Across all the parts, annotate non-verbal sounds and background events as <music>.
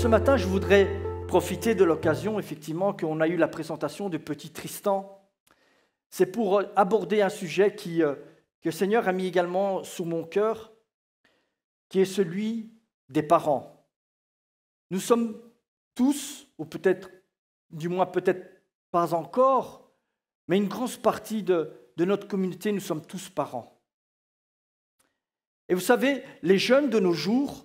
ce matin, je voudrais profiter de l'occasion, effectivement, qu'on a eu la présentation de petit Tristan. C'est pour euh, aborder un sujet euh, que le Seigneur a mis également sous mon cœur, qui est celui des parents. Nous sommes tous, ou peut-être, du moins peut-être pas encore, mais une grosse partie de notre communauté, nous sommes tous parents. Et vous savez, les jeunes de nos jours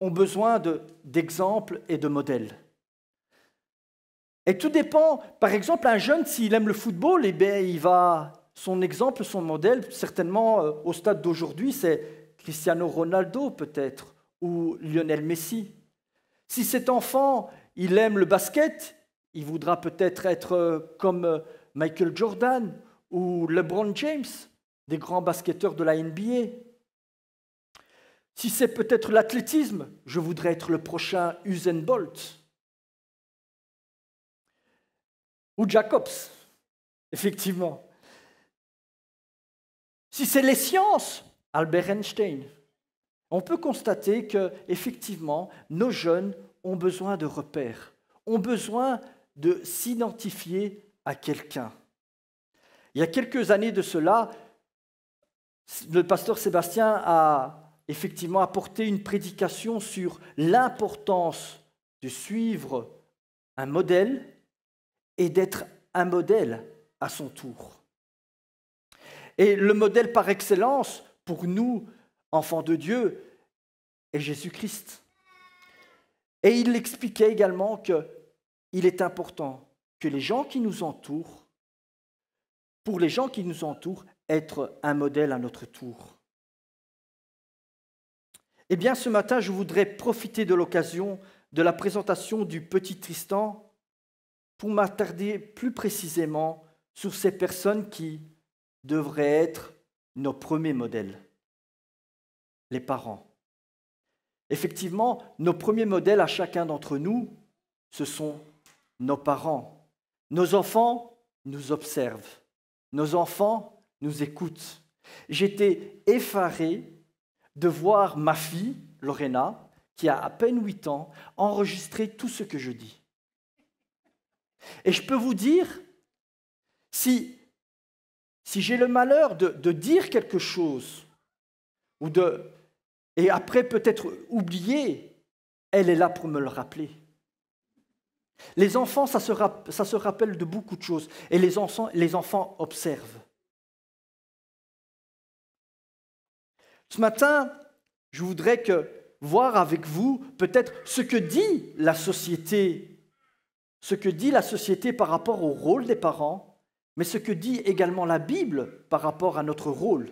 ont besoin d'exemples et de modèles. Et tout dépend, par exemple, un jeune, s'il aime le football, eh il va, son exemple, son modèle, certainement euh, au stade d'aujourd'hui, c'est Cristiano Ronaldo peut-être, ou Lionel Messi. Si cet enfant, il aime le basket, il voudra peut-être être, euh, comme euh, Michael Jordan ou LeBron James, des grands basketteurs de la NBA. Si c'est peut-être l'athlétisme, je voudrais être le prochain Usain Bolt. Ou Jacobs, effectivement. Si c'est les sciences, Albert Einstein. On peut constater que, effectivement, nos jeunes ont besoin de repères, ont besoin de s'identifier à quelqu'un. Il y a quelques années de cela, le pasteur Sébastien a effectivement apporter une prédication sur l'importance de suivre un modèle et d'être un modèle à son tour. Et le modèle par excellence pour nous, enfants de Dieu, est Jésus-Christ. Et il expliquait également qu'il est important que les gens qui nous entourent, pour les gens qui nous entourent, être un modèle à notre tour. Eh bien, ce matin, je voudrais profiter de l'occasion de la présentation du petit Tristan pour m'attarder plus précisément sur ces personnes qui devraient être nos premiers modèles, les parents. Effectivement, nos premiers modèles à chacun d'entre nous, ce sont nos parents. Nos enfants nous observent. Nos enfants nous écoutent. J'étais effaré de voir ma fille, Lorena, qui a à peine 8 ans, enregistrer tout ce que je dis. Et je peux vous dire, si, si j'ai le malheur de, de, dire quelque chose, ou de, et après peut-être oublier, elle est là pour me le rappeler. Les enfants, ça se, ça se rappelle de beaucoup de choses, et les enfants, les enfants observent. Ce matin, je voudrais que voir avec vous peut-être ce que dit la société, ce que dit la société par rapport au rôle des parents, mais ce que dit également la Bible par rapport à notre rôle.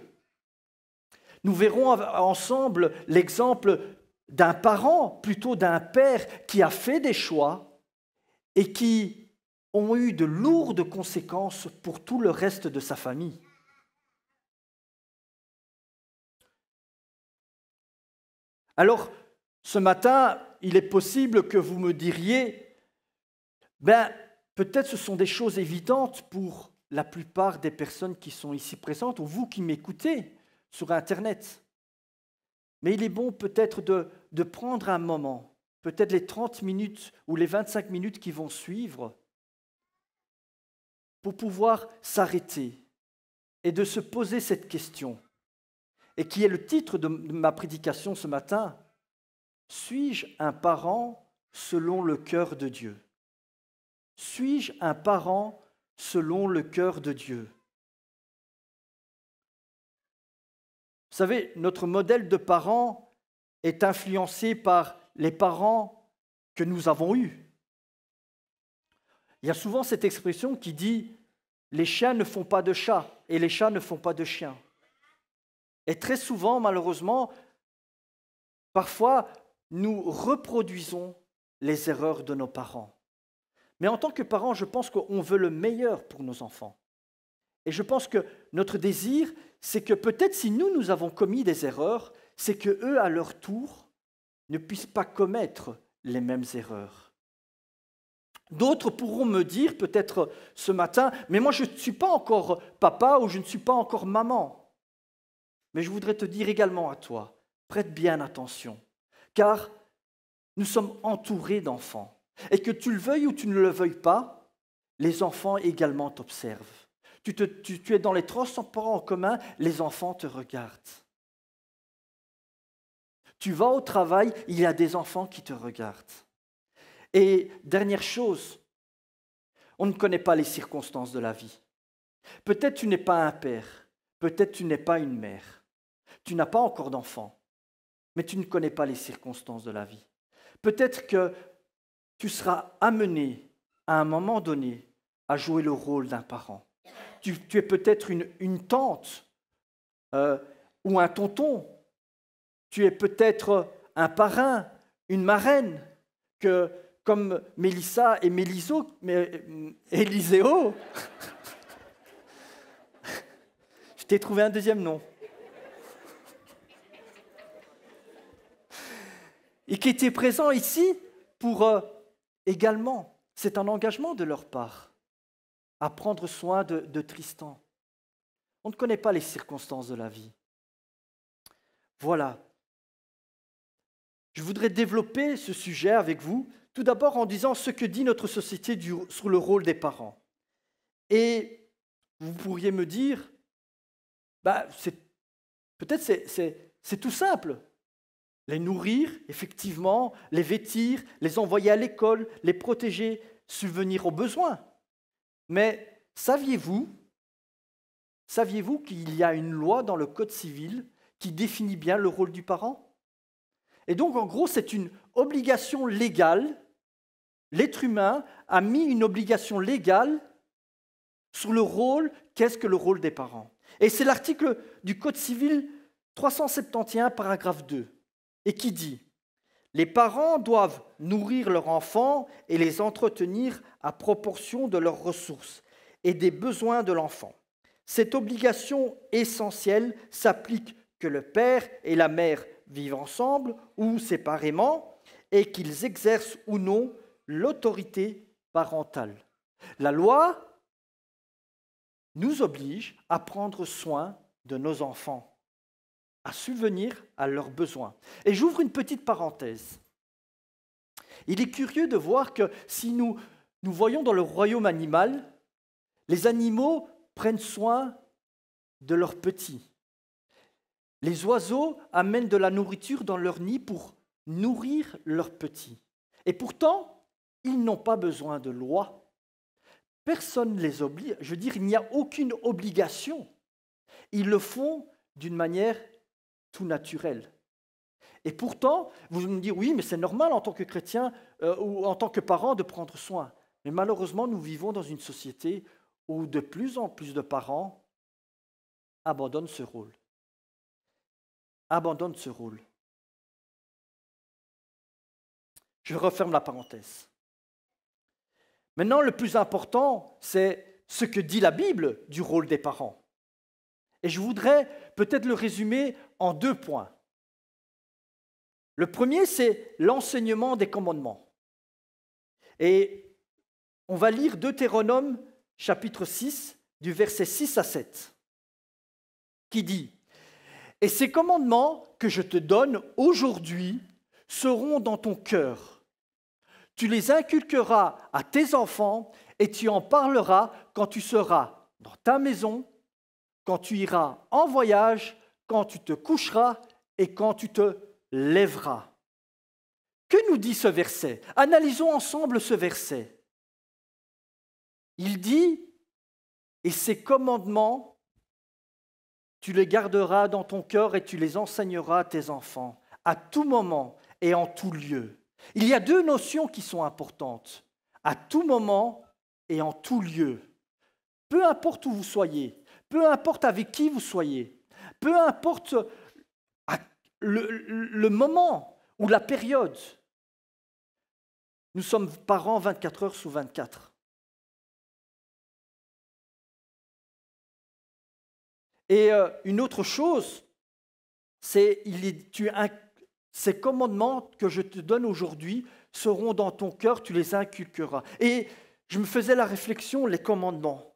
Nous verrons ensemble l'exemple d'un parent, plutôt d'un père qui a fait des choix et qui ont eu de lourdes conséquences pour tout le reste de sa famille. Alors, ce matin, il est possible que vous me diriez, ben, peut-être ce sont des choses évidentes pour la plupart des personnes qui sont ici présentes ou vous qui m'écoutez sur Internet. Mais il est bon peut-être de, de prendre un moment, peut-être les 30 minutes ou les 25 minutes qui vont suivre, pour pouvoir s'arrêter et de se poser cette question et qui est le titre de ma prédication ce matin, Suis-je un parent selon le cœur de Dieu Suis-je un parent selon le cœur de Dieu Vous savez, notre modèle de parent est influencé par les parents que nous avons eus. Il y a souvent cette expression qui dit Les chiens ne font pas de chats et les chats ne font pas de chiens. Et très souvent, malheureusement, parfois, nous reproduisons les erreurs de nos parents. Mais en tant que parents, je pense qu'on veut le meilleur pour nos enfants. Et je pense que notre désir, c'est que peut-être si nous, nous avons commis des erreurs, c'est que eux, à leur tour, ne puissent pas commettre les mêmes erreurs. D'autres pourront me dire, peut-être ce matin, mais moi je ne suis pas encore papa ou je ne suis pas encore maman. Mais je voudrais te dire également à toi, prête bien attention, car nous sommes entourés d'enfants. Et que tu le veuilles ou tu ne le veuilles pas, les enfants également t'observent. Tu, es dans les parents en commun, les enfants te regardent. Tu vas au travail, il y a des enfants qui te regardent. Et dernière chose, on ne connaît pas les circonstances de la vie. Peut-être tu n'es pas un père, peut-être tu n'es pas une mère. Tu n'as pas encore d'enfant, mais tu ne connais pas les circonstances de la vie. Peut-être que tu seras amené à un moment donné à jouer le rôle d'un parent. Tu, es peut-être une, tante euh, ou un tonton. Tu es peut-être un parrain, une marraine, que comme Mélissa et Méliso, mais, euh, <laughs> je t'ai trouvé un deuxième nom. et qui étaient présents ici pour euh, également. C'est un engagement de leur part à prendre soin de, Tristan. On ne connaît pas les circonstances de la vie. Voilà. Je voudrais développer ce sujet avec vous, tout d'abord en disant ce que dit notre société sur le rôle des parents. Et vous pourriez me dire, bah, peut-être c'est tout simple les nourrir, effectivement, les vêtir, les envoyer à l'école, les protéger, subvenir aux besoins. Mais saviez-vous, saviez-vous qu'il y a une loi dans le Code civil qui définit bien le rôle du parent Et donc, en gros, c'est une obligation légale. L'être humain a mis une obligation légale sur le rôle, qu'est-ce que le rôle des parents Et c'est l'article du Code civil 371, paragraphe 2 et qui dit Les parents doivent nourrir leurs enfants et les entretenir à proportion de leurs ressources et des besoins de l'enfant. Cette obligation essentielle s'applique que le père et la mère vivent ensemble ou séparément et qu'ils exercent ou non l'autorité parentale. La loi nous oblige à prendre soin de nos enfants à subvenir à leurs besoins. Et j'ouvre une petite parenthèse. Il est curieux de voir que si nous, nous voyons dans le royaume animal, les animaux prennent soin de leurs petits. Les oiseaux amènent de la nourriture dans leur nid pour nourrir leurs petits. Et pourtant, ils n'ont pas besoin de loi. Personne ne les oblige. Je veux dire, il n'y a aucune obligation. Ils le font d'une manière tout naturel. Et pourtant, vous me dites oui, mais c'est normal en tant que chrétien euh, ou en tant que parent de prendre soin. Mais malheureusement, nous vivons dans une société où de plus en plus de parents abandonnent ce rôle. Abandonnent ce rôle. Je referme la parenthèse. Maintenant, le plus important, c'est ce que dit la Bible du rôle des parents. Et je voudrais peut-être le résumer en deux points. Le premier, c'est l'enseignement des commandements. Et on va lire Deutéronome chapitre 6 du verset 6 à 7, qui dit, Et ces commandements que je te donne aujourd'hui seront dans ton cœur. Tu les inculqueras à tes enfants et tu en parleras quand tu seras dans ta maison quand tu iras en voyage, quand tu te coucheras et quand tu te lèveras. Que nous dit ce verset Analysons ensemble ce verset. Il dit, et ces commandements, tu les garderas dans ton cœur et tu les enseigneras à tes enfants, à tout moment et en tout lieu. Il y a deux notions qui sont importantes, à tout moment et en tout lieu. Peu importe où vous soyez, peu importe avec qui vous soyez, peu importe le, moment ou la période, nous sommes parents 24 heures sous 24. Et euh, une autre chose, c'est ces commandements que je te donne aujourd'hui seront dans ton cœur, tu les inculqueras. Et je me faisais la réflexion, les commandements.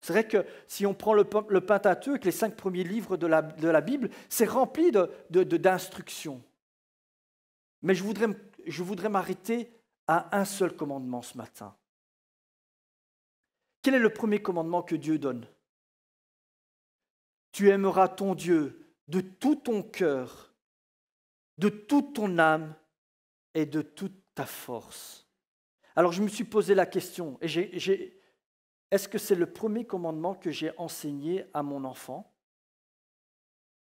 C'est vrai que si on prend le, le Pentateuque, les cinq premiers livres de la, Bible, c'est rempli d'instructions. De, Mais je voudrais, je voudrais m'arrêter à un seul commandement ce matin. Quel est le premier commandement que Dieu donne Tu aimeras ton Dieu de tout ton cœur, de toute ton âme et de toute ta force. Alors je me suis posé la question et j'ai est-ce que c'est le premier commandement que j'ai enseigné à mon enfant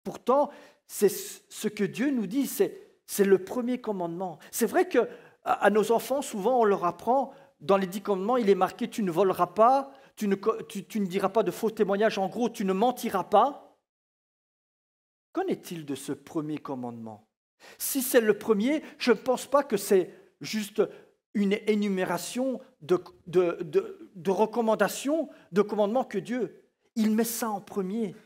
Pourtant, c'est ce que Dieu nous dit, c'est le premier commandement. C'est vrai que à nos enfants, souvent, on leur apprend, dans les dix commandements, il est marqué, tu ne voleras pas, tu ne, diras pas de faux témoignages, en gros, tu ne mentiras pas. Qu'en est-il de ce premier commandement Si c'est le premier, je ne pense pas que c'est juste une énumération de de recommandations, de commandements que Dieu. Il met ça en premier.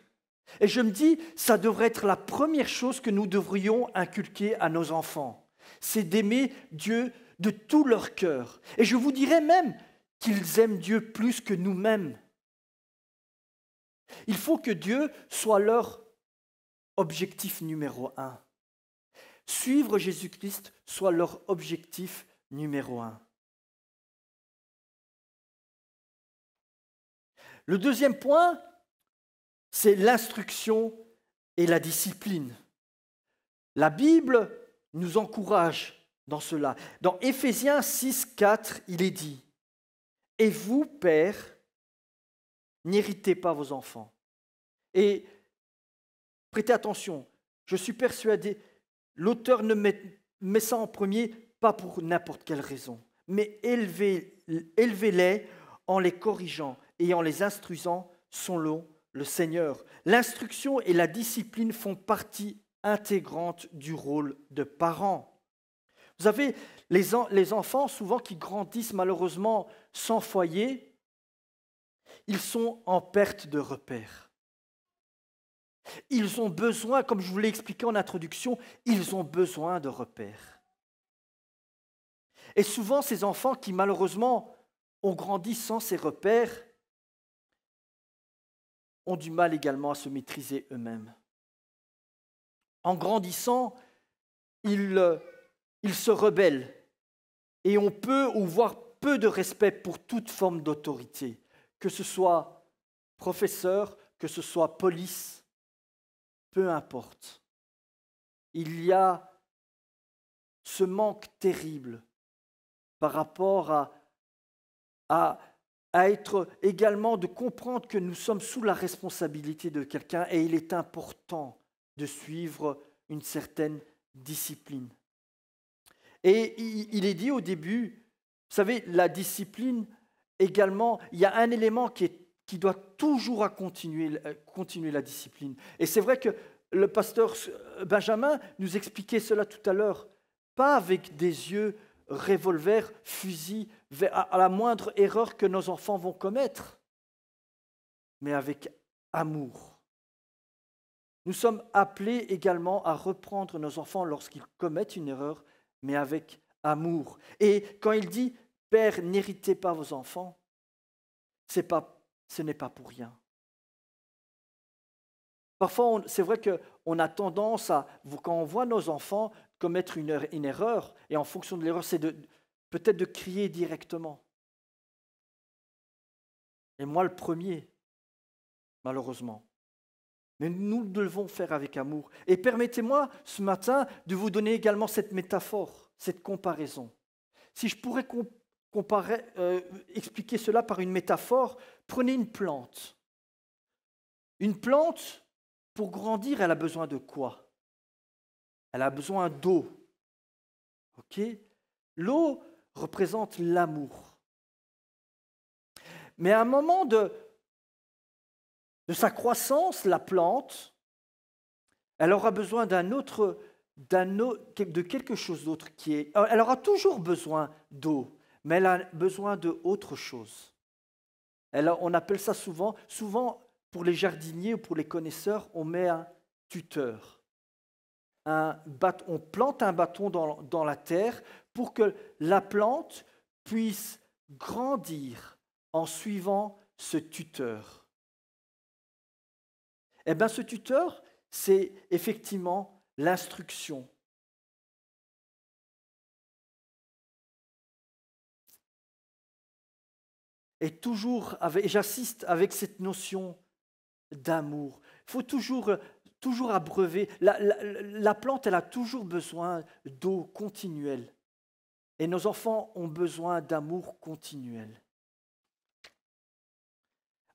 Et je me dis, ça devrait être la première chose que nous devrions inculquer à nos enfants. C'est d'aimer Dieu de tout leur cœur. Et je vous dirais même qu'ils aiment Dieu plus que nous-mêmes. Il faut que Dieu soit leur objectif numéro un. Suivre Jésus-Christ soit leur objectif numéro un. Le deuxième point, c'est l'instruction et la discipline. La Bible nous encourage dans cela. Dans Éphésiens 6, 4, il est dit, Et vous, Pères, n'héritez pas vos enfants. Et prêtez attention, je suis persuadé, l'auteur ne met, ça en premier, pas pour n'importe quelle raison, mais élevez-les en les corrigeant et en les instruisant selon le Seigneur. L'instruction et la discipline font partie intégrante du rôle de parent. Vous avez les, les enfants souvent qui grandissent malheureusement sans foyer, ils sont en perte de repères. Ils ont besoin, comme je vous l'ai expliqué en introduction, ils ont besoin de repères. Et souvent, ces enfants qui malheureusement ont grandi sans ces repères, ont du mal également à se maîtriser eux-mêmes. En grandissant, ils, euh, ils se rebellent et on peut ou voire peu de respect pour toute forme d'autorité, que ce soit professeur, que ce soit police, peu importe. Il y a ce manque terrible par rapport à, à à être également de comprendre que nous sommes sous la responsabilité de quelqu'un et il est important de suivre une certaine discipline. Et il est dit au début, vous savez, la discipline également, il y a un élément qui, qui doit toujours à continuer, euh, continuer la discipline. Et c'est vrai que le pasteur euh, Benjamin nous expliquait cela tout à l'heure, pas avec des yeux revolver, fusil, à la moindre erreur que nos enfants vont commettre, mais avec amour. Nous sommes appelés également à reprendre nos enfants lorsqu'ils commettent une erreur, mais avec amour. Et quand il dit Père, n'héritez pas vos enfants, pas, ce n'est pas pour rien. Parfois, c'est vrai qu'on a tendance à, quand on voit nos enfants, commettre une, erreur, et en fonction de l'erreur, c'est peut-être de crier directement. Et moi le premier, malheureusement. Mais nous devons faire avec amour. Et permettez-moi ce matin de vous donner également cette métaphore, cette comparaison. Si je pourrais euh, expliquer cela par une métaphore, prenez une plante. Une plante, pour grandir, elle a besoin de quoi elle a besoin d'eau. L'eau représente l'amour. Mais à un moment de, sa croissance, la plante, elle aura besoin d'un autre, de quelque chose d'autre qui est. Euh, elle aura toujours besoin d'eau, mais elle a besoin d'autre chose. on appelle ça souvent, souvent pour les jardiniers ou pour les connaisseurs, on met un tuteur on plante un bâton dans, dans la terre pour que la plante puisse grandir en suivant ce tuteur. Eh bien, ce tuteur, c'est effectivement l'instruction. Et toujours, j'assiste avec cette notion d'amour. Il faut toujours toujours à La, la, plante, elle a toujours besoin d'eau continuelle. Et nos enfants ont besoin d'amour continuel.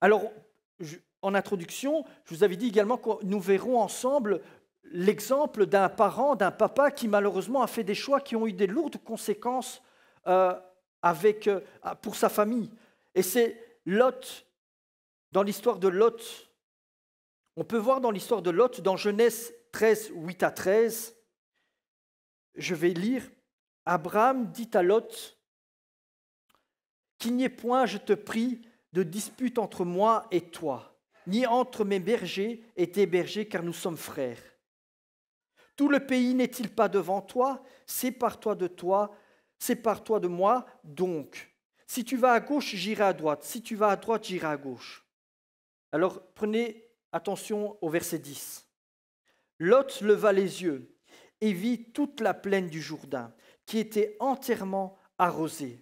Alors, en introduction, je vous avais dit également que nous verrons ensemble l'exemple d'un parent, d'un papa qui malheureusement a fait des choix qui ont eu des lourdes conséquences euh, avec, euh, pour sa famille. Et c'est Lot, dans l'histoire de Lot, on peut voir dans l'histoire de Lot, dans Genèse 13, 8 à 13, je vais lire, Abraham dit à Lot, Qu'il n'y ait point, je te prie, de dispute entre moi et toi, ni entre mes bergers et tes bergers, car nous sommes frères. Tout le pays n'est-il pas devant toi Sépare-toi de toi, sépare-toi de moi, donc. Si tu vas à gauche, j'irai à droite. Si tu vas à droite, j'irai à gauche. Alors prenez Attention au verset 10. Lot leva les yeux et vit toute la plaine du Jourdain, qui était entièrement arrosée.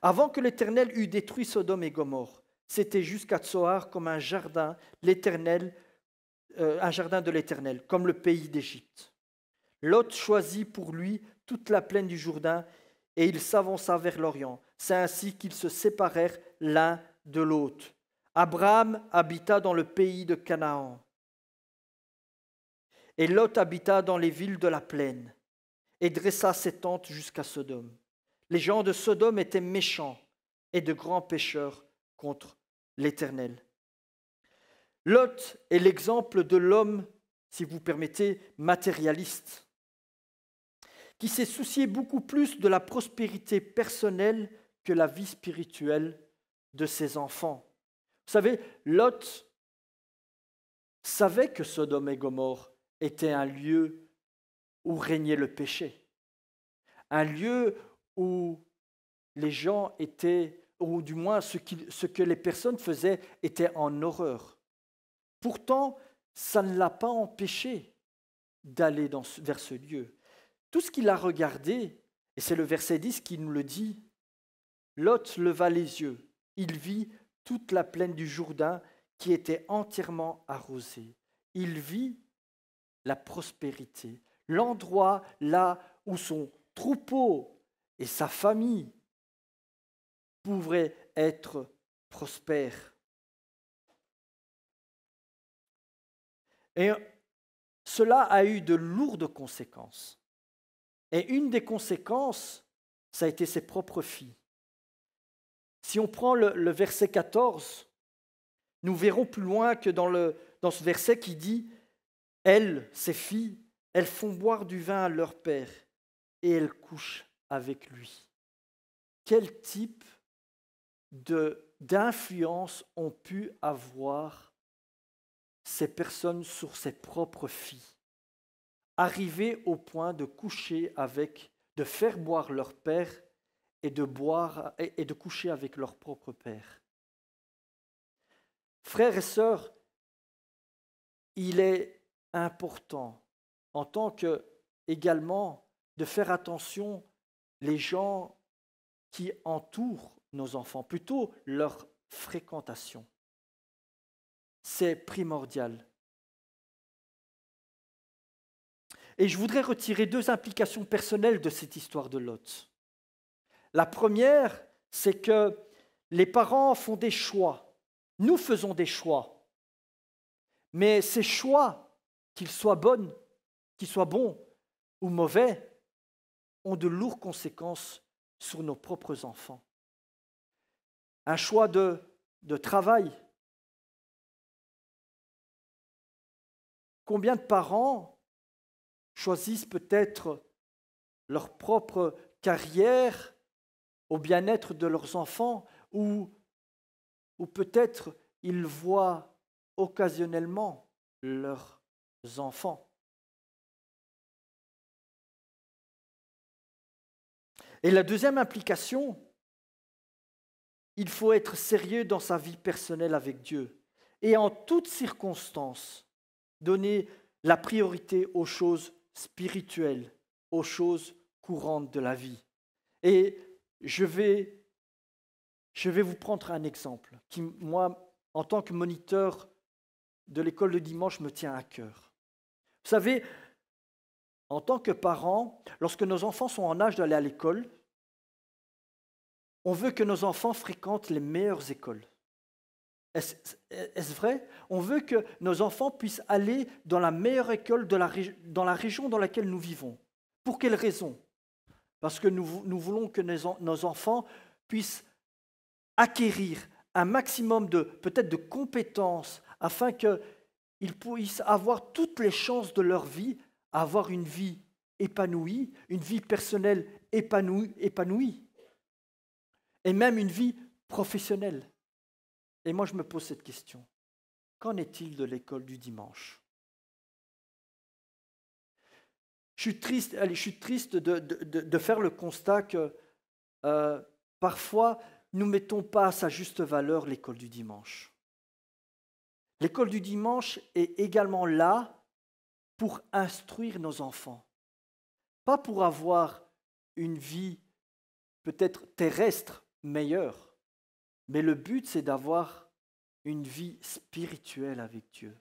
Avant que l'Éternel eût détruit Sodome et Gomorre, c'était jusqu'à Tsoar comme un jardin, l'Éternel, euh, un jardin de l'Éternel, comme le pays d'Égypte. Lot choisit pour lui toute la plaine du Jourdain et il s'avança vers l'Orient. C'est ainsi qu'ils se séparèrent l'un de l'autre. Abraham habita dans le pays de Canaan. Et Lot habita dans les villes de la plaine et dressa ses tentes jusqu'à Sodome. Les gens de Sodome étaient méchants et de grands pécheurs contre l'Éternel. Lot est l'exemple de l'homme, si vous permettez, matérialiste, qui s'est soucié beaucoup plus de la prospérité personnelle que la vie spirituelle de ses enfants. Vous savez, Lot savait que Sodome et Gomorre étaient un lieu où régnait le péché, un lieu où les gens étaient, ou du moins ce, ce que les personnes faisaient était en horreur. Pourtant, ça ne l'a pas empêché d'aller vers ce lieu. Tout ce qu'il a regardé, et c'est le verset 10 qui nous le dit, Lot leva les yeux, il vit toute la plaine du Jourdain qui était entièrement arrosée. Il vit la prospérité, l'endroit là où son troupeau et sa famille pouvaient être prospères. Et cela a eu de lourdes conséquences. Et une des conséquences, ça a été ses propres filles. Si on prend le, verset 14, nous verrons plus loin que dans, ce verset qui dit, elles, ses filles, elles font boire du vin à leur père et elles couchent avec lui. Quel type d'influence ont pu avoir ces personnes sur ses propres filles Arriver au point de coucher avec, de faire boire leur père et de boire et, de coucher avec leur propre père. Frères et sœurs, il est important en tant que également de faire attention les gens qui entourent nos enfants, plutôt leur fréquentation. C'est primordial. Et je voudrais retirer deux implications personnelles de cette histoire de Lot. La première, c'est que les parents font des choix. Nous faisons des choix. Mais ces choix, qu'ils soient bons, qu'ils soient bons ou mauvais, ont de lourdes conséquences sur nos propres enfants. Un choix de, de travail. Combien de parents choisissent peut-être leur propre carrière au bien-être de leurs enfants ou, peut-être ils voient occasionnellement leurs enfants. Et la deuxième implication, il faut être sérieux dans sa vie personnelle avec Dieu et en toutes circonstances donner la priorité aux choses spirituelles, aux choses courantes de la vie. Et je vais, vous prendre un exemple qui, moi, en tant que moniteur de l'école de dimanche, me tient à cœur. Vous savez, en tant que parents, lorsque nos enfants sont en âge d'aller à l'école, on veut que nos enfants fréquentent les meilleures écoles. Est-ce vrai On veut que nos enfants puissent aller dans la meilleure école dans la région dans laquelle nous vivons. Pour quelle raison parce que nous, voulons que nos, enfants puissent acquérir un maximum de peut-être de compétences afin qu'ils puissent avoir toutes les chances de leur vie, avoir une vie épanouie, une vie personnelle épanouie et même une vie professionnelle. Et moi, je me pose cette question. Qu'en est-il de l'école du dimanche Je suis triste, de, faire le constat que euh, parfois, nous ne mettons pas à sa juste valeur l'école du dimanche. L'école du dimanche est également là pour instruire nos enfants, pas pour avoir une vie peut-être terrestre meilleure, mais le but c'est d'avoir une vie spirituelle avec Dieu,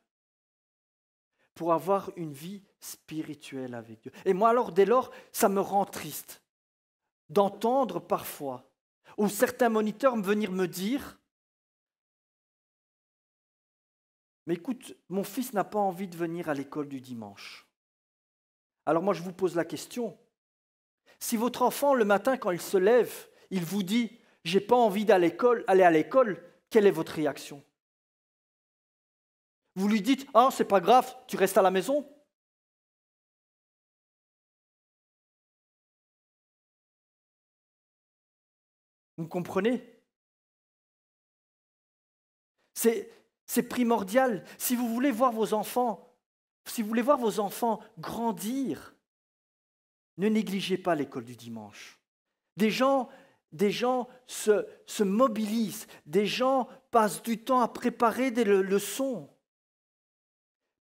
pour avoir une vie spirituelle avec Dieu. Et moi, alors, dès lors, ça me rend triste d'entendre parfois, ou certains moniteurs venir me dire, mais écoute, mon fils n'a pas envie de venir à l'école du dimanche. Alors moi, je vous pose la question. Si votre enfant, le matin, quand il se lève, il vous dit, j'ai pas envie d'aller à l'école, quelle est votre réaction Vous lui dites, ah, c'est pas grave, tu restes à la maison Vous comprenez C'est primordial. Si vous voulez voir vos enfants, si vous voulez voir vos enfants grandir, ne négligez pas l'école du dimanche. Des gens, des gens se, mobilisent, des gens passent du temps à préparer des leçons,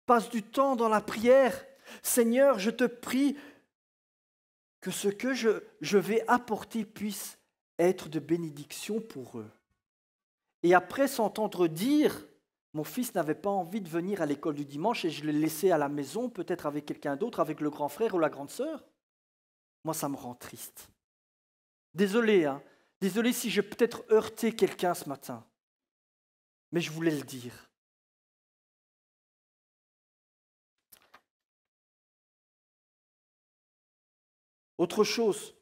passent du temps dans la prière. Seigneur, je te prie que ce que je, je vais apporter puisse être de bénédiction pour eux. Et après s'entendre dire, mon fils n'avait pas envie de venir à l'école du dimanche et je l'ai laissé à la maison, peut-être avec quelqu'un d'autre, avec le grand frère ou la grande sœur, moi ça me rend triste. Désolé, hein, désolé si j'ai peut-être heurté quelqu'un ce matin, mais je voulais le dire. Autre chose,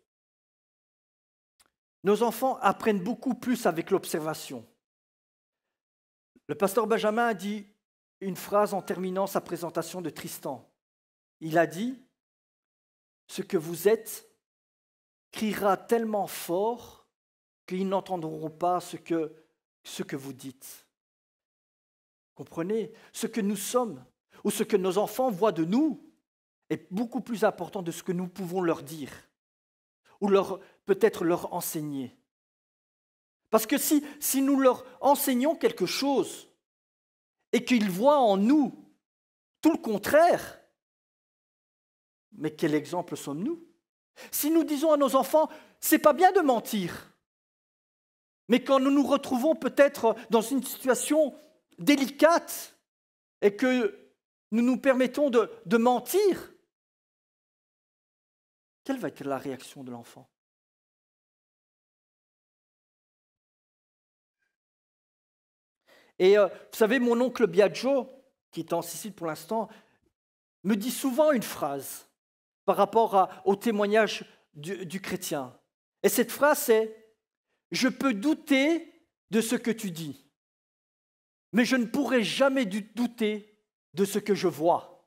nos enfants apprennent beaucoup plus avec l'observation. Le pasteur Benjamin a dit une phrase en terminant sa présentation de Tristan. Il a dit, ce que vous êtes criera tellement fort qu'ils n'entendront pas ce que, ce que vous dites. Comprenez, ce que nous sommes ou ce que nos enfants voient de nous est beaucoup plus important de ce que nous pouvons leur dire ou leur, peut-être leur enseigner. Parce que si, nous leur enseignons quelque chose et qu'ils voient en nous tout le contraire, mais quel exemple sommes-nous Si nous disons à nos enfants, c'est pas bien de mentir, mais quand nous nous retrouvons peut-être dans une situation délicate et que nous nous permettons de mentir, quelle va être la réaction de l'enfant Et euh, vous savez, mon oncle Biagio, qui est en Sicile pour l'instant, me dit souvent une phrase par rapport au témoignage du, du chrétien. Et cette phrase, c'est Je peux douter de ce que tu dis, mais je ne pourrai jamais douter de ce que je vois.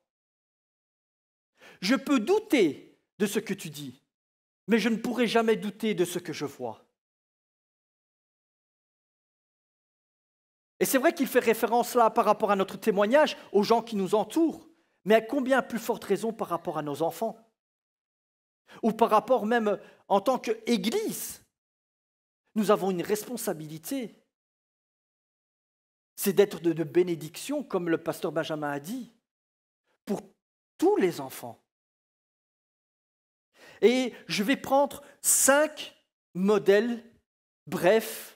Je peux douter de ce que tu dis, mais je ne pourrai jamais douter de ce que je vois. Et c'est vrai qu'il fait référence là par rapport à notre témoignage, aux gens qui nous entourent, mais à combien plus forte raison par rapport à nos enfants Ou par rapport même en tant qu'Église Nous avons une responsabilité. C'est d'être de, bénédiction, comme le pasteur Benjamin a dit, pour tous les enfants. Et je vais prendre cinq modèles brefs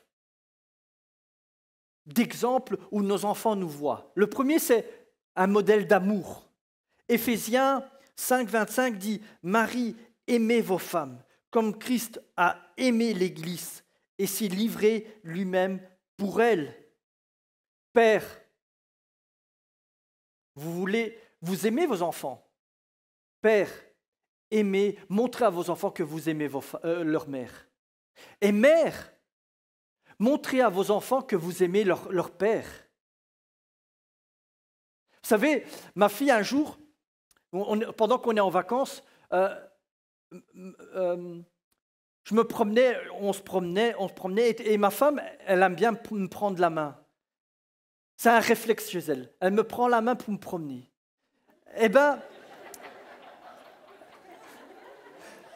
d'exemples où nos enfants nous voient. Le premier, c'est un modèle d'amour. Éphésiens 5, 25 dit, Marie, aimez vos femmes, comme Christ a aimé l'Église et s'est livré lui-même pour elle. Père, vous voulez, vous aimez vos enfants. Père, aimez, montrez à vos enfants que vous aimez euh, leur mère. Et mère, Montrez à vos enfants que vous aimez leur, père. Vous savez, ma fille, un jour, pendant qu'on est en vacances, euh, euh, je me promenais, on se promenait, on se promenait, et, ma femme, elle aime bien me prendre la main. C'est un réflexe chez elle. Elle me prend la main pour me promener. Eh ben,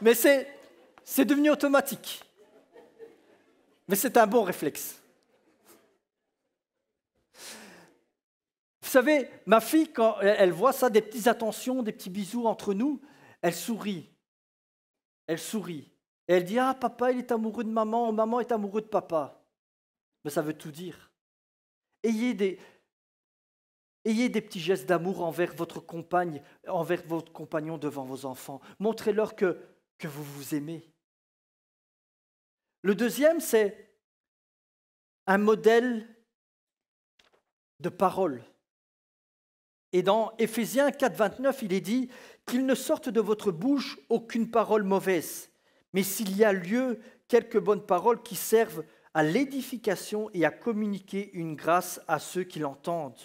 mais c'est devenu automatique. Mais c'est un bon réflexe. Vous savez, ma fille, quand elle voit ça, des petites attentions, des petits bisous entre nous, elle sourit. Elle sourit. elle dit, ah, papa, il est amoureux de maman, maman est amoureux de papa. Mais ça veut tout dire. Ayez des, Ayez des petits gestes d'amour envers votre compagne, envers votre compagnon devant vos enfants. Montrez-leur que vous vous aimez. Le deuxième, c'est un modèle de parole. Et dans Éphésiens 4, 29, il est dit qu'il ne sorte de votre bouche aucune parole mauvaise, mais s'il y a lieu, quelques bonnes paroles qui servent à l'édification et à communiquer une grâce à ceux qui l'entendent.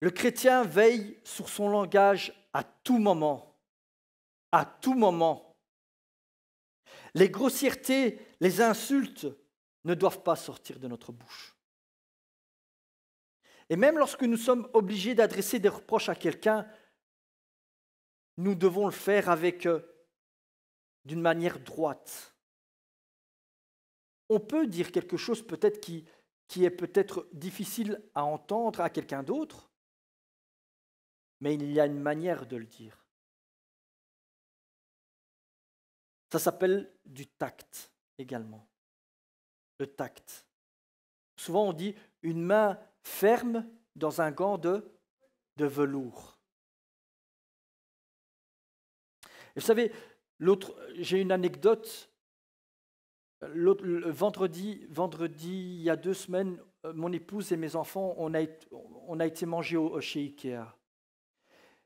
Le chrétien veille sur son langage à tout moment, à tout moment. Les grossièretés, les insultes ne doivent pas sortir de notre bouche. Et même lorsque nous sommes obligés d'adresser des reproches à quelqu'un, nous devons le faire avec euh, d'une manière droite. On peut dire quelque chose peut-être qui est peut-être difficile à entendre à quelqu'un d'autre, mais il y a une manière de le dire. Ça s'appelle du tact également. Le tact. Souvent on dit une main ferme dans un gant de, de velours. Et vous savez, l'autre, j'ai une anecdote. vendredi, vendredi, il y a deux semaines, euh, mon épouse et mes enfants, on a, a été manger au, chez Ikea.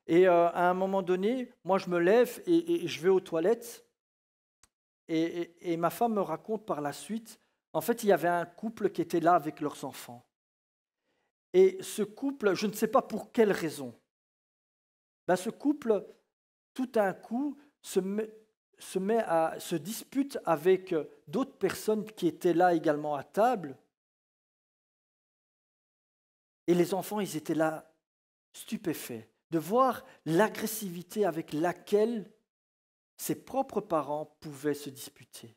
Et euh, à un moment donné, moi je me lève et je vais aux toilettes. Et, ma femme me raconte par la suite, en fait, il y avait un couple qui était là avec leurs enfants. Et ce couple, je ne sais pas pour quelle raison, ben, ce couple, tout à un coup, se, met, se, met à, se dispute avec d'autres personnes qui étaient là également à table. Et les enfants, ils étaient là stupéfaits de voir l'agressivité avec laquelle ses propres parents pouvaient se disputer.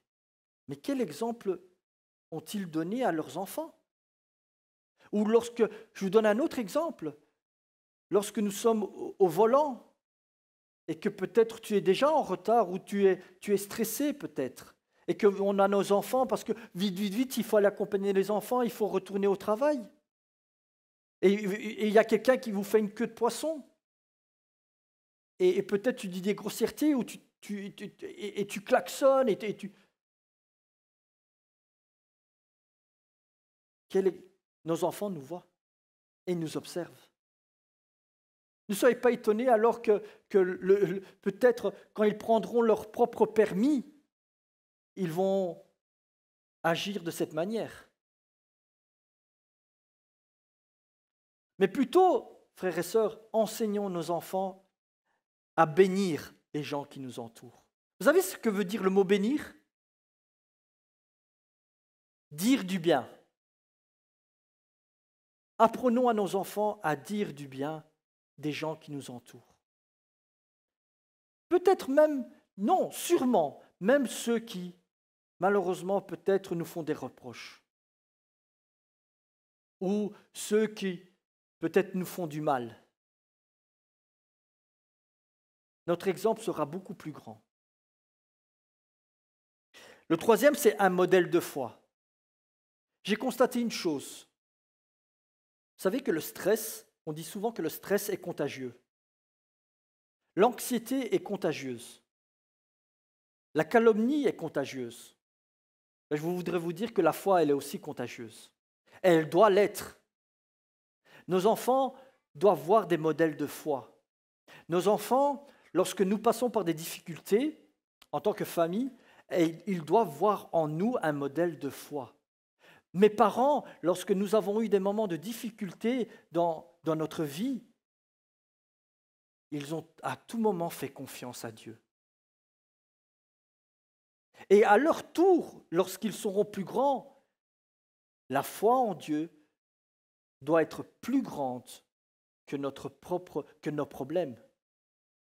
Mais quel exemple ont-ils donné à leurs enfants Ou lorsque, je vous donne un autre exemple, lorsque nous sommes au volant et que peut-être tu es déjà en retard ou tu es, stressé peut-être, et qu'on a nos enfants parce que vite, vite, vite, il faut aller accompagner les enfants, il faut retourner au travail. Et il y a quelqu'un qui vous fait une queue de poisson. Et, et peut-être tu dis des grossièretés ou tu, et, tu klaxonnes, et, tu... Nos enfants nous voient et nous observent. Ne soyez pas étonnés alors que, peut-être quand ils prendront leur propre permis, ils vont agir de cette manière. Mais plutôt, frères et sœurs, enseignons nos enfants à bénir les gens qui nous entourent. Vous savez ce que veut dire le mot bénir Dire du bien. Apprenons à nos enfants à dire du bien des gens qui nous entourent. Peut-être même, non, sûrement, même ceux qui, malheureusement, peut-être nous font des reproches. Ou ceux qui, peut-être, nous font du mal notre exemple sera beaucoup plus grand. Le troisième, c'est un modèle de foi. J'ai constaté une chose. Vous savez que le stress, on dit souvent que le stress est contagieux. L'anxiété est contagieuse. La calomnie est contagieuse. Je voudrais vous dire que la foi, elle est aussi contagieuse. Elle doit l'être. Nos enfants doivent voir des modèles de foi. Nos enfants lorsque nous passons par des difficultés en tant que famille, eh, ils doivent voir en nous un modèle de foi. Mes parents, lorsque nous avons eu des moments de difficulté dans, notre vie, ils ont à tout moment fait confiance à Dieu. Et à leur tour, lorsqu'ils seront plus grands, la foi en Dieu doit être plus grande que, notre propre, que nos problèmes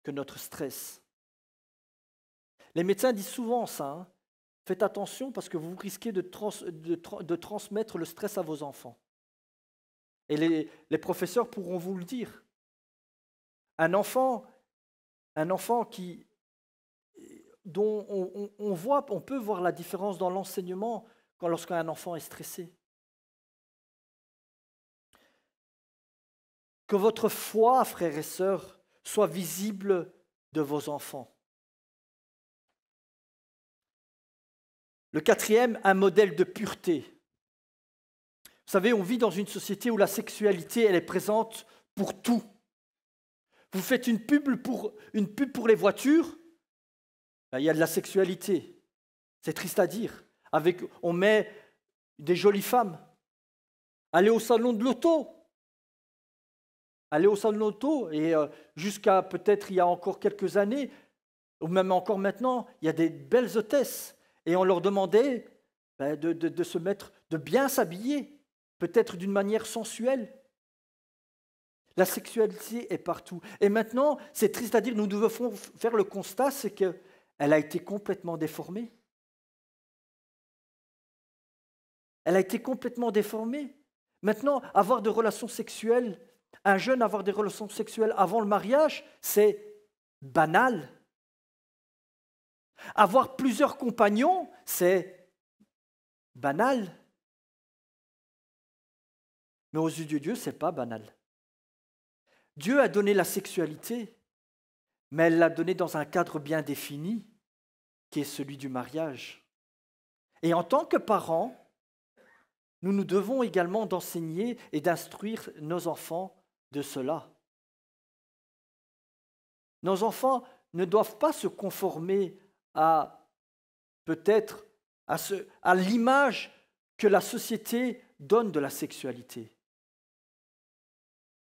que notre stress. Les médecins disent souvent ça. Hein. Faites attention parce que vous risquez de, transmettre le stress à vos enfants. Et les, professeurs pourront vous le dire. Un enfant, un enfant qui, dont on, on peut voir la différence dans l'enseignement lorsqu'un enfant est stressé. Que votre foi, frères et sœurs, soit visible de vos enfants. Le quatrième, un modèle de pureté. Vous savez, on vit dans une société où la sexualité, elle est présente pour tout. Vous faites une pub pour, une pub pour les voitures, ben, il y a de la sexualité. C'est triste à dire. Avec, on met des jolies femmes. Allez au salon de l'auto, aller au salon de l'auto, et euh, jusqu'à peut-être il y a encore quelques années, ou même encore maintenant, il y a des belles hôtesses, et on leur demandait ben, de, se mettre, de bien s'habiller, peut-être d'une manière sensuelle. La sexualité est partout. Et maintenant, c'est triste à dire, nous devons faire le constat, c'est qu'elle a été complètement déformée. Elle a été complètement déformée. Maintenant, avoir de relations sexuelles un jeune avoir des relations sexuelles avant le mariage, c'est banal. Avoir plusieurs compagnons, c'est banal. Mais aux yeux de Dieu, ce n'est pas banal. Dieu a donné la sexualité, mais elle l'a donnée dans un cadre bien défini, qui est celui du mariage. Et en tant que parents, nous nous devons également d'enseigner et d'instruire nos enfants de cela. Nos enfants ne doivent pas se conformer à peut-être à, l'image que la société donne de la sexualité.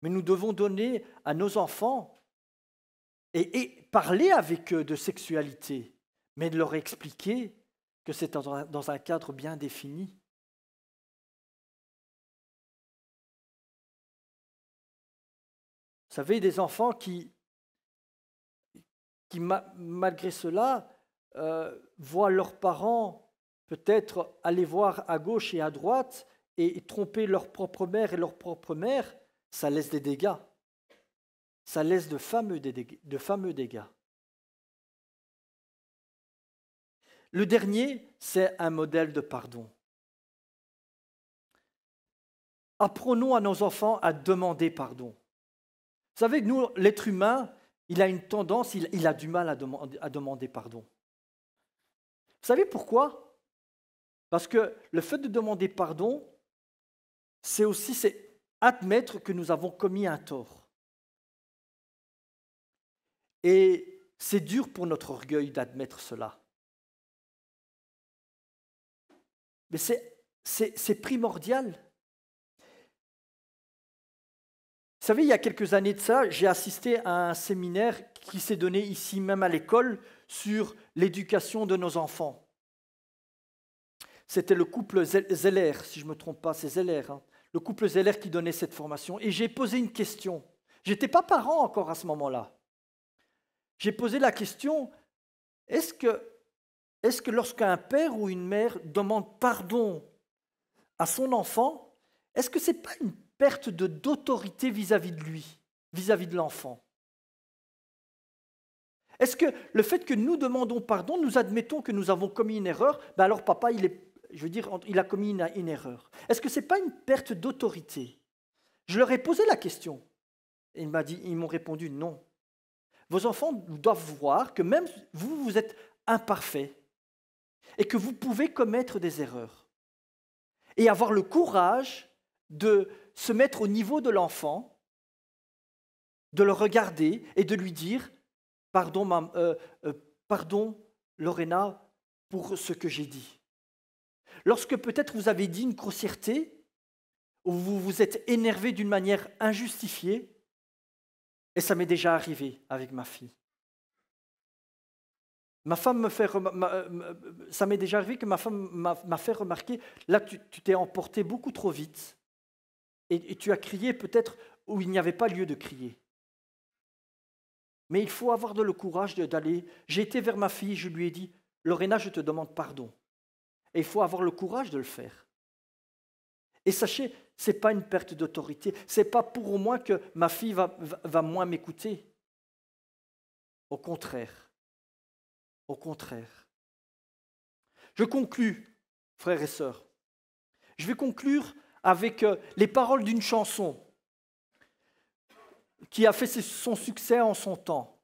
Mais nous devons donner à nos enfants et, et parler avec eux de sexualité, mais de leur expliquer que c'est dans un cadre bien défini. Vous savez, des enfants qui, malgré cela, euh, voient leurs parents peut-être aller voir à gauche et à droite et tromper leur propre mère et leur propre mère, ça laisse des dégâts. Ça laisse de fameux dégâts. Le dernier, c'est un modèle de pardon. Apprenons à nos enfants à demander pardon. Vous savez que nous, l'être humain, il a une tendance, il, a du mal à, demander, à demander pardon. Vous savez pourquoi Parce que le fait de demander pardon, c'est aussi c'est admettre que nous avons commis un tort. Et c'est dur pour notre orgueil d'admettre cela. Mais c'est primordial Vous savez, il y a quelques années de ça, j'ai assisté à un séminaire qui s'est donné ici même à l'école sur l'éducation de nos enfants. C'était le couple Zeller, si je ne me trompe pas, c'est Zeller, hein. le couple Zeller qui donnait cette formation. Et j'ai posé une question. J'étais pas parent encore à ce moment-là. J'ai posé la question, est-ce que, est que lorsqu'un père ou une mère demande pardon à son enfant, est-ce que ce n'est pas une perte d'autorité vis-à-vis de lui, vis-à-vis de l'enfant. Est-ce que le fait que nous demandons pardon, nous admettons que nous avons commis une erreur, ben alors papa, il est, je veux dire, il a commis une, erreur. Est-ce que ce n'est pas une perte d'autorité Je leur ai posé la question. ils m'ont répondu non. Vos enfants doivent voir que même vous, vous êtes imparfait et que vous pouvez commettre des erreurs et avoir le courage de se mettre au niveau de l'enfant, de le regarder et de lui dire Pardon, euh, euh, pardon Lorena, pour ce que j'ai dit. Lorsque peut-être vous avez dit une grossièreté, ou vous vous êtes énervé d'une manière injustifiée, et ça m'est déjà arrivé avec ma fille. Ma femme me fait euh, ça m'est déjà arrivé que ma femme m'a fait remarquer, là tu t'es emporté beaucoup trop vite et, tu as crié peut-être où il n'y avait pas lieu de crier. Mais il faut avoir le courage d'aller. J'ai été vers ma fille, je lui ai dit, Lorena, je te demande pardon. Et il faut avoir le courage de le faire. Et sachez, ce n'est pas une perte d'autorité. Ce n'est pas pour au moins que ma fille va, va moins m'écouter. Au contraire. Au contraire. Je conclue, frères et sœurs. Je vais conclure avec euh, les paroles d'une chanson qui a fait son succès en son temps.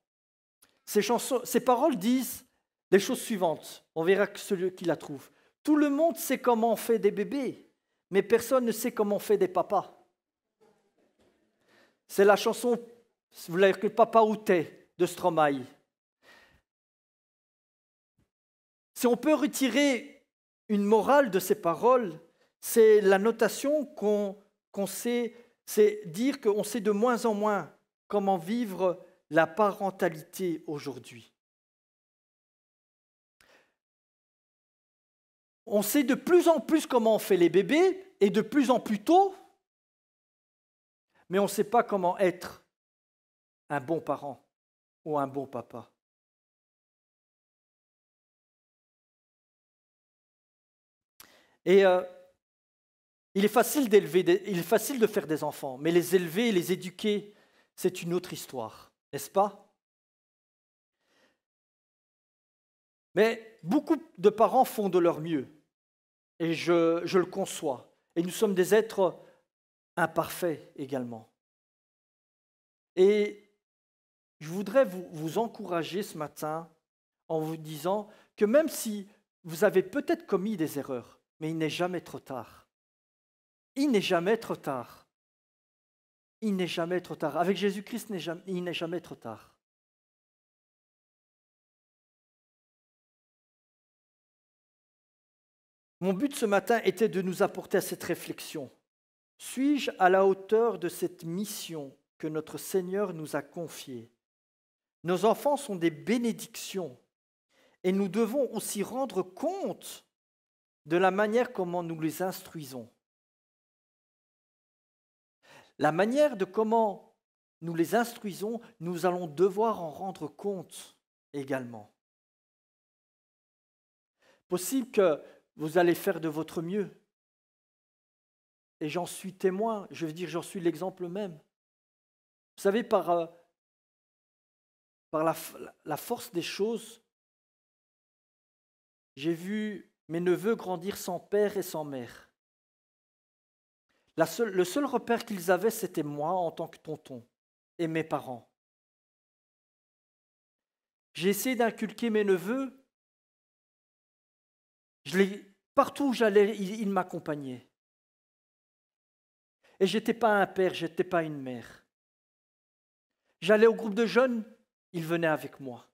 Ces, paroles disent les choses suivantes. On verra celui qui la trouve. Tout le monde sait comment on fait des bébés, mais personne ne sait comment on fait des papas. C'est la chanson, vous l'avez que Papa où de Stromae. Si on peut retirer une morale de ces paroles, c'est la notation qu'on sait, c'est dire qu'on sait de moins en moins comment vivre la parentalité aujourd'hui. On sait de plus en plus comment on fait les bébés et de plus en plus tôt, mais on ne sait pas comment être un bon parent ou un bon papa. Et euh, il est facile de faire des enfants, mais les élever et les éduquer, c'est une autre histoire, n'est-ce pas Mais beaucoup de parents font de leur mieux, et je, le conçois. Et nous sommes des êtres imparfaits également. Et je voudrais vous encourager ce matin en vous disant que même si vous avez peut-être commis des erreurs, mais il n'est jamais trop tard. Il n'est jamais trop tard. Il n'est jamais trop tard. Avec Jésus-Christ, il n'est jamais trop tard. Mon but ce matin était de nous apporter à cette réflexion. Suis-je à la hauteur de cette mission que notre Seigneur nous a confiée Nos enfants sont des bénédictions et nous devons aussi rendre compte de la manière comment nous les instruisons. La manière de comment nous les instruisons, nous allons devoir en rendre compte également. Possible que vous allez faire de votre mieux. Et j'en suis témoin, je veux dire, j'en suis l'exemple même. Vous savez, par, euh, par la force des choses, j'ai vu mes neveux grandir sans père et sans mère le seul repère qu'ils avaient, c'était moi en tant que tonton et mes parents. J'ai essayé d'inculquer mes neveux. partout où j'allais, ils, m'accompagnaient. Et j'étais pas un père, j'étais pas une mère. J'allais au groupe de jeunes, ils venaient avec moi.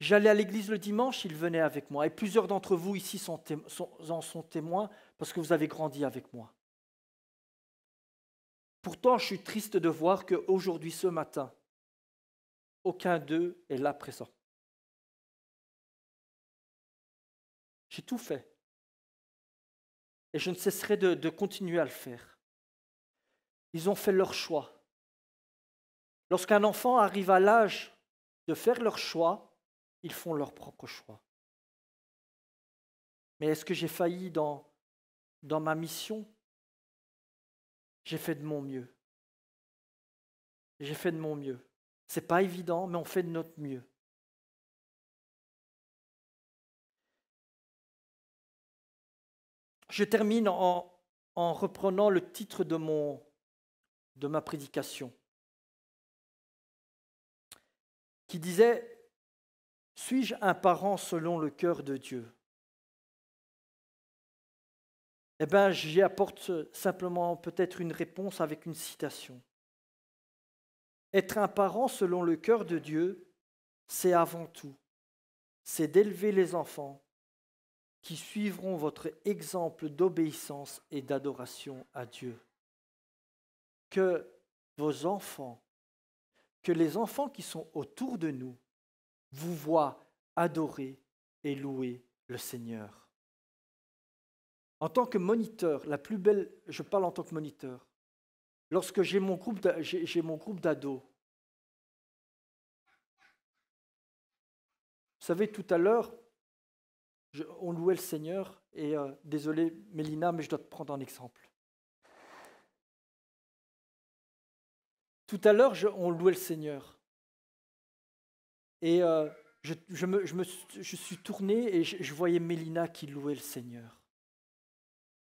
J'allais à l'église le dimanche, ils venaient avec moi. Et plusieurs d'entre vous ici en sont témoins parce que vous avez grandi avec moi. Pourtant, je suis triste de voir qu'aujourd'hui, ce matin, aucun d'eux est là présent. J'ai tout fait. Et je ne cesserai de, continuer à le faire. Ils ont fait leur choix. Lorsqu'un enfant arrive à l'âge de faire leur choix, ils font leur propre choix. Mais est-ce que j'ai failli dans ma mission j'ai fait de mon mieux. J'ai fait de mon mieux. C'est pas évident, mais on fait de notre mieux. Je termine en, reprenant le titre de, mon, de ma prédication, qui disait Suis-je un parent selon le cœur de Dieu eh bien, j'y apporte simplement peut-être une réponse avec une citation. Être un parent selon le cœur de Dieu, c'est avant tout, c'est d'élever les enfants qui suivront votre exemple d'obéissance et d'adoration à Dieu. Que vos enfants, que les enfants qui sont autour de nous vous voient adorer et louer le Seigneur. En tant que moniteur, la plus belle, je parle en tant que moniteur, lorsque j'ai mon groupe d'ados, Vous savez, tout à l'heure, on louait le Seigneur, et euh, désolé Mélina, mais je dois te prendre un exemple. Tout à l'heure, on louait le Seigneur. Et euh, je, me, je, suis tourné et je, voyais Mélina qui louait le Seigneur.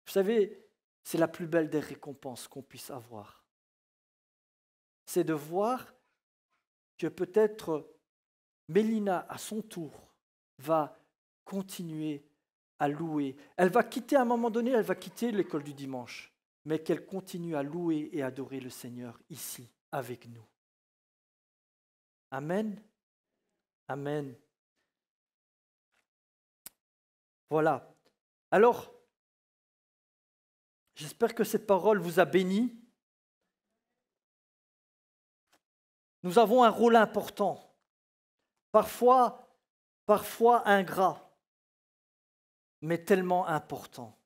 Vous savez, c'est la plus belle des récompenses qu'on puisse avoir. C'est de voir que peut-être Mélina, à son tour, va continuer à louer. Elle va quitter à un moment donné, elle va quitter l'école du dimanche, mais qu'elle continue à louer et adorer le Seigneur ici, avec nous. Amen. Amen. Voilà. Alors, J'espère que cette parole vous a béni. Nous avons un rôle important, parfois, parfois ingrat, mais tellement important.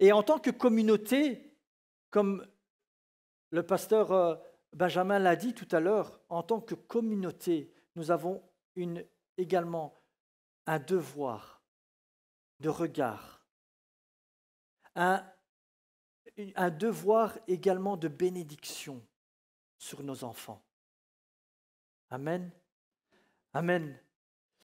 Et en tant que communauté, comme le pasteur euh, Benjamin l'a dit tout à l'heure, en tant que communauté, nous avons également un devoir de regard, un un devoir également de bénédiction sur nos enfants. Amen. Amen.